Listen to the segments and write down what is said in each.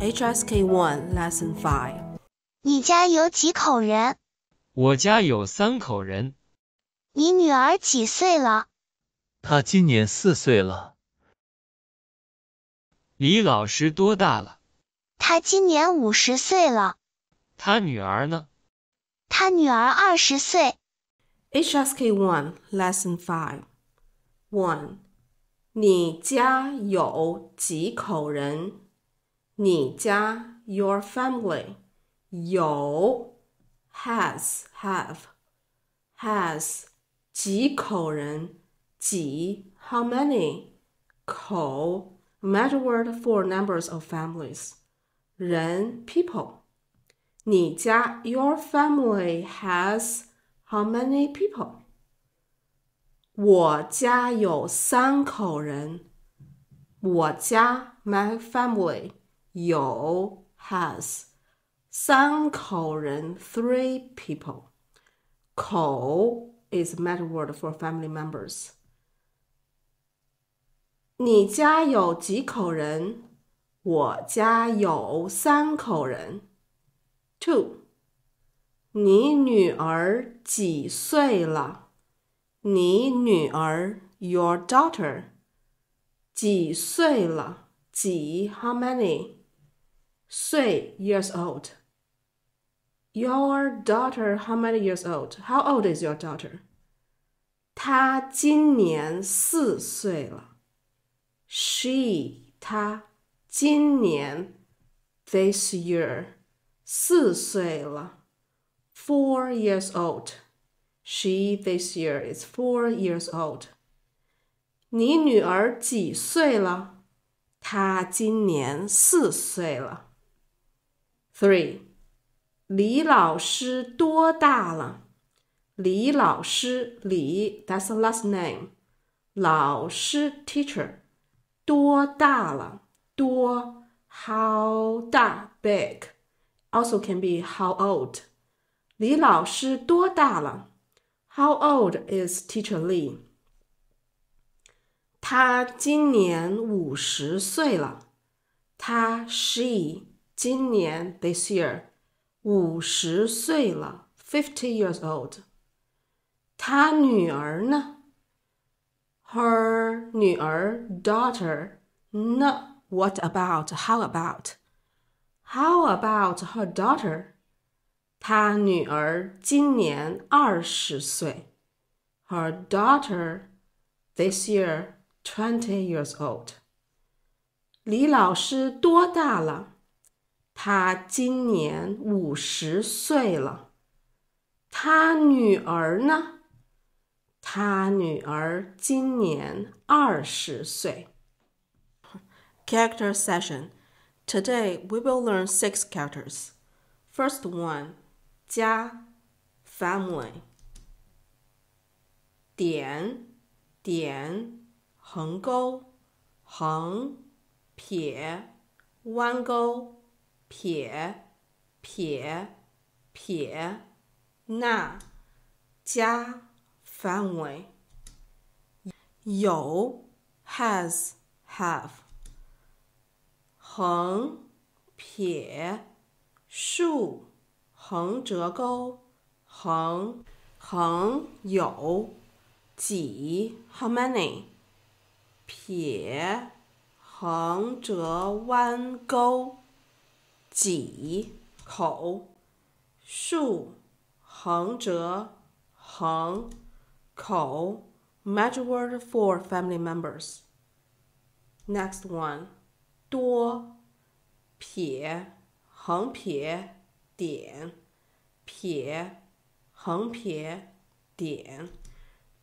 HSK One Lesson Five。你家有几口人？我家有三口人。你女儿几岁了？她今年四岁了。李老师多大了？他今年五十岁了。他女儿呢？他女儿二十岁。HSK One Lesson Five One。你家有几口人？你家 your family 有 has have has 几口人几 how many 口 magic word for numbers of families 人 people 你家 your family has how many people 我家有三口人我家 my family 有 has 三口人 three people 口 is metal word for family members 你家有几口人？我家有三口人。Two. 你女儿几岁了？你女儿 your daughter 几岁了？几 how many？岁 years old. Your daughter how many years old? How old is your daughter? 她今年四岁了。She 她今年 this year 四岁了。Four years old. She this year is four years old. 你女儿几岁了？她今年四岁了。Three，李老师多大了？李老师，李，that's the last name。老师，teacher，多大了？多，how 大，big，also can be how old。李老师多大了？How old is Teacher Lee？他今年五十岁了。他，she。今年 this year 五十岁了，fifty years old。她女儿呢？Her 女儿 daughter what about? How about? How about her daughter? 她女儿今年二十岁。Her daughter this year twenty years old。李老师多大了？他今年五十岁了。他女儿呢？他女儿今年二十岁。Character session. Today we will learn six characters. First one, 加 family. 点点横钩横撇，弯钩。撇，撇，撇，捺，加范围有 has have，横撇，竖，横折钩，横，横有几？How many？撇，横折弯钩。几口竖横折横口 match word for family members. Next one 多撇横撇点撇横撇点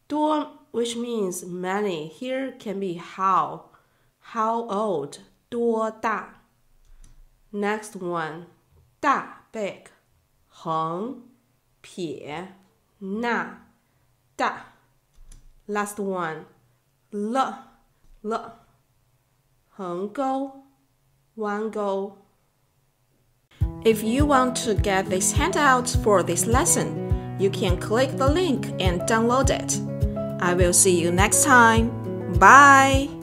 多，which means many here can be how how old 多大 Next one, 大 big, one, 了了横钩弯钩。If you want to get this handout for this lesson, you can click the link and download it. I will see you next time. Bye!